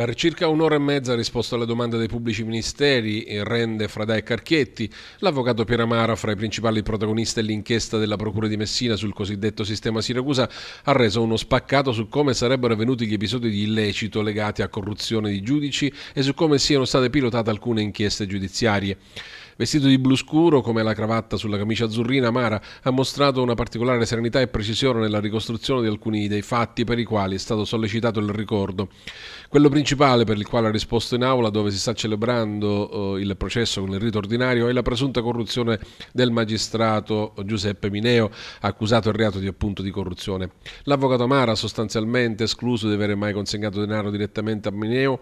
Per circa un'ora e mezza ha risposto alle domande dei pubblici ministeri, rende Frada e Carchietti, l'avvocato Pieramara fra i principali protagonisti dell'inchiesta della Procura di Messina sul cosiddetto sistema Siracusa ha reso uno spaccato su come sarebbero avvenuti gli episodi di illecito legati a corruzione di giudici e su come siano state pilotate alcune inchieste giudiziarie. Vestito di blu scuro, come la cravatta sulla camicia azzurrina, Mara ha mostrato una particolare serenità e precisione nella ricostruzione di alcuni dei fatti per i quali è stato sollecitato il ricordo. Quello principale per il quale ha risposto in aula, dove si sta celebrando eh, il processo con il rito ordinario, è la presunta corruzione del magistrato Giuseppe Mineo, accusato il reato di appunto di corruzione. L'avvocato Mara ha sostanzialmente escluso di avere mai consegnato denaro direttamente a Mineo,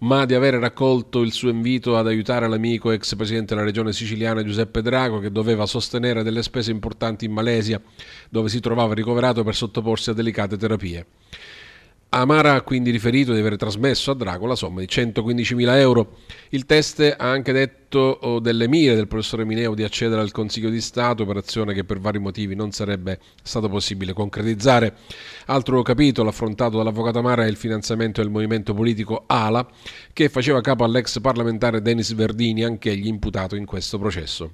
ma di avere raccolto il suo invito ad aiutare l'amico ex presidente della regione regione siciliana Giuseppe Drago che doveva sostenere delle spese importanti in Malesia dove si trovava ricoverato per sottoporsi a delicate terapie. Amara ha quindi riferito di aver trasmesso a Draco la somma di 115.000 euro. Il test ha anche detto oh, delle mire del professore Mineo di accedere al Consiglio di Stato, operazione che per vari motivi non sarebbe stato possibile concretizzare. Altro capitolo affrontato dall'avvocato Amara è il finanziamento del movimento politico ALA, che faceva capo all'ex parlamentare Denis Verdini, anch'egli imputato in questo processo.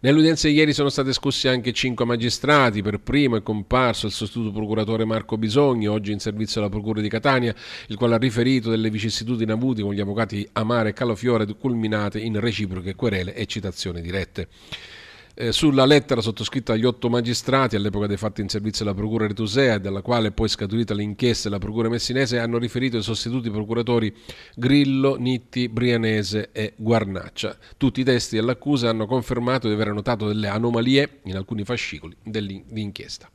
Nell'udienza di ieri sono stati esclussi anche cinque magistrati. Per primo è comparso il sostituto procuratore Marco Bisogni, oggi in servizio alla Procura di Catania, il quale ha riferito delle vicissitudini avute con gli avvocati Amare e Calofiore, culminate in reciproche querele e citazioni dirette eh, sulla lettera sottoscritta agli otto magistrati all'epoca dei fatti in servizio alla Procura di Tusea, dalla quale poi scaturita l'inchiesta della Procura messinese, hanno riferito i sostituti procuratori Grillo, Nitti, Brianese e Guarnaccia. Tutti i testi dell'accusa hanno confermato di aver notato delle anomalie in alcuni fascicoli dell'inchiesta.